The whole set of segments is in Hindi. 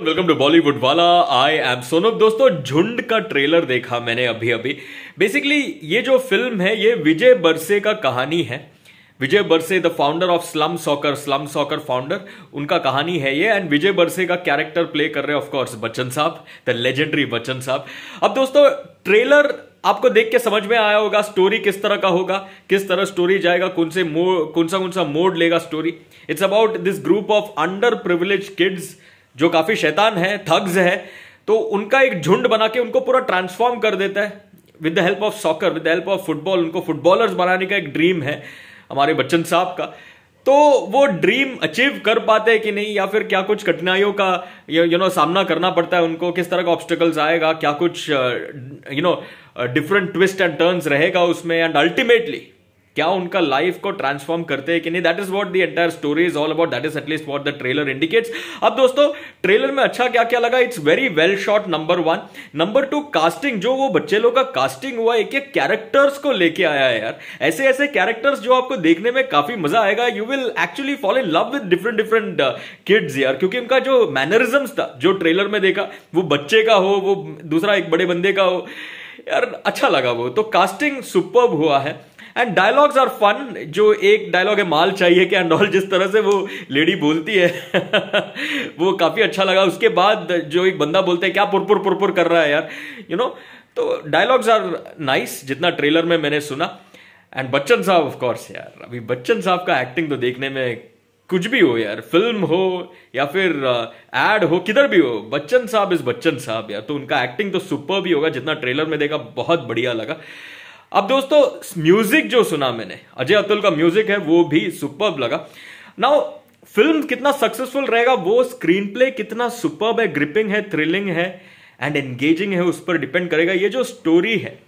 वेलकम टू बॉलीवुड वाला आई एम सोनम दोस्तों झुंड का ट्रेलर देखा मैंने अभी अभी बेसिकली ये जो फिल्म है ये विजय बरसे का कहानी है Vijay Barse the founder of slum soccer slum soccer founder उनका कहानी है ये एंड विजय बरसे का कैरेक्टर प्ले कर रहे हैं ऑफकोर्स बच्चन साहब द लेजेंडरी बच्चन साहब अब दोस्तों ट्रेलर आपको देख के समझ में आया होगा स्टोरी किस तरह का होगा किस तरह स्टोरी जाएगा कौन से मोड कौन सा कौन सा मोड लेगा story it's about this group of under privilege kids जो काफ़ी शैतान है थग्स है तो उनका एक झुंड बना के उनको पूरा ट्रांसफॉर्म कर देता है with the help of soccer with the help of football उनको फुटबॉलर्स बनाने का एक ड्रीम है हमारे बच्चन साहब का तो वो ड्रीम अचीव कर पाते हैं कि नहीं या फिर क्या कुछ कठिनाइयों का यू you नो know, सामना करना पड़ता है उनको किस तरह का ऑब्स्टिकल्स आएगा क्या कुछ you know different twist and turns रहेगा उसमें एंड अल्टीमेटली क्या उनका लाइफ को ट्रांसफॉर्म करते हैं कि नहीं that is what the entire story is all about that is at least what the trailer indicates अब दोस्तों ट्रेलर में अच्छा क्या क्या लगा it's very well shot number one number two casting जो वो बच्चे लोग का कास्टिंग हुआ एक एक कैरेक्टर्स को लेके आया है यार ऐसे ऐसे कैरेक्टर्स जो आपको देखने में काफी मजा आएगा you will actually follow in love with different different kids यार क्योंकि उनका जो मैनरिज्म था जो ट्रेलर में देखा वो बच्चे का हो वो दूसरा एक बड़े बंदे का हो यार अच्छा लगा वो तो कास्टिंग सुपर हुआ है एंड डायलॉग्स आर फन जो एक डायलॉग है माल चाहिए कि एंड ऑल जिस तरह से वो लेडी बोलती है वो काफ़ी अच्छा लगा उसके बाद जो एक बंदा बोलते हैं क्या पुरपुर पुरपुर कर रहा है यार यू you नो know? तो डायलॉग्स आर नाइस जितना ट्रेलर में मैंने सुना एंड बच्चन साहब ऑफ कोर्स यार अभी बच्चन साहब का एक्टिंग तो देखने में कुछ भी हो यार फिल्म हो या फिर एड uh, हो किधर भी हो बच्चन साहब इज बच्चन साहब यार तो उनका एक्टिंग तो सुपर भी होगा जितना ट्रेलर में देखा बहुत बढ़िया लगा अब दोस्तों म्यूजिक जो सुना मैंने अजय अतुल का म्यूजिक है वो भी सुपर लगा नाउ फिल्म कितना सक्सेसफुल रहेगा वो स्क्रीन प्ले कितना सुपर्ब है ग्रिपिंग है थ्रिलिंग है एंड एंगेजिंग है उस पर डिपेंड करेगा ये जो स्टोरी है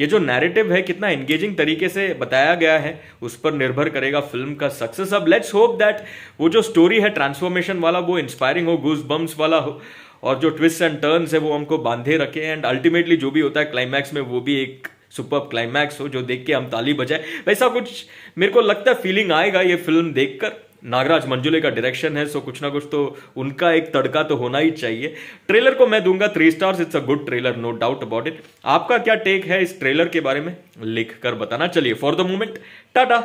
ये जो नैरेटिव है कितना एंगेजिंग तरीके से बताया गया है उस पर निर्भर करेगा फिल्म का सक्सेस अब लेट्स होप दैट वो जो स्टोरी है ट्रांसफॉर्मेशन वाला वो इंस्पायरिंग हो गूस बम्स वाला हो और जो ट्विस्ट एंड टर्न्स है वो हमको बांधे रखे एंड अल्टीमेटली जो भी होता है क्लाइमैक्स में वो भी एक सुपर क्लाइमैक्स हो जो देख के हम ताली बजाए वैसा कुछ मेरे को लगता है फीलिंग आएगा ये फिल्म देखकर नागराज मंजुले का डायरेक्शन है सो कुछ ना कुछ तो उनका एक तड़का तो होना ही चाहिए ट्रेलर को मैं दूंगा three stars it's a good trailer no doubt about it आपका क्या टेक है इस ट्रेलर के बारे में लिख कर बताना चलिए फॉर द मोमेंट टाटा